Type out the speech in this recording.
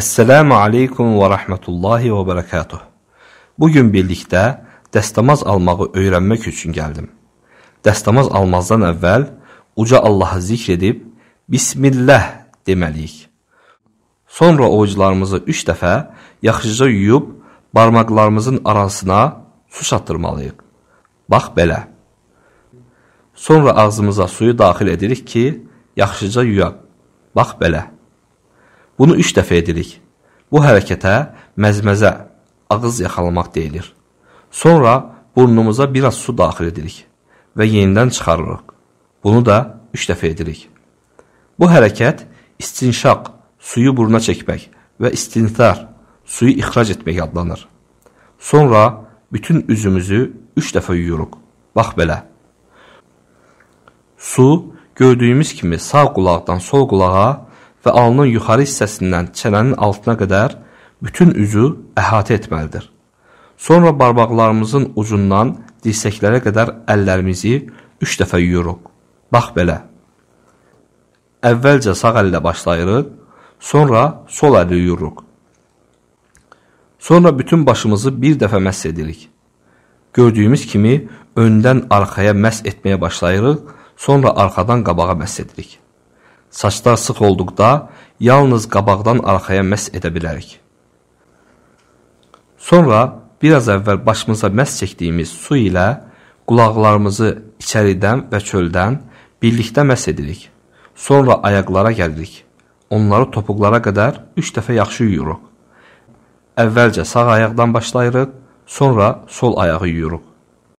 Əssəlamu aleykum və rəhmətullahi və bərəkatuh. Bugün birlikdə dəstəmaz almağı öyrənmək üçün gəldim. Dəstəmaz almazdan əvvəl uca Allahı zikr edib Bismillah deməliyik. Sonra ovucularımızı üç dəfə yaxşıca yuyub barmaqlarımızın arasına su çatdırmalıyıq. Bax belə. Sonra ağzımıza suyu daxil edirik ki, yaxşıca yuyaq. Bax belə. Bunu üç dəfə edirik. Bu hərəkətə məzməzə, ağız yaxalamaq deyilir. Sonra burnumuza biraz su daxil edirik və yenidən çıxarırıq. Bunu da üç dəfə edirik. Bu hərəkət istinşaq, suyu buruna çəkmək və istintar, suyu ixrac etmək adlanır. Sonra bütün üzümüzü üç dəfə yuyuruq. Bax belə. Su gördüyümüz kimi sağ qulaqdan sol qulağa və alnın yuxarı hissəsindən çənənin altına qədər bütün üzü əhatə etməlidir. Sonra barmaqlarımızın ucundan dirsəklərə qədər əllərimizi üç dəfə yuyuruq. Bax belə. Əvvəlcə sağ əllə başlayırıq, sonra sol əli yuyuruq. Sonra bütün başımızı bir dəfə məhs edirik. Gördüyümüz kimi öndən arxaya məhs etməyə başlayırıq, sonra arxadan qabağa məhs edirik. Saçlar sıx olduqda yalnız qabaqdan arxaya məs edə bilərik. Sonra biraz əvvəl başımıza məs çəkdiyimiz su ilə qulaqlarımızı içəridən və çöldən birlikdə məs edirik. Sonra ayaqlara gəlirik. Onları topuqlara qədər 3 dəfə yaxşı yuyuruq. Əvvəlcə sağ ayaqdan başlayırıq, sonra sol ayağı yuyuruq.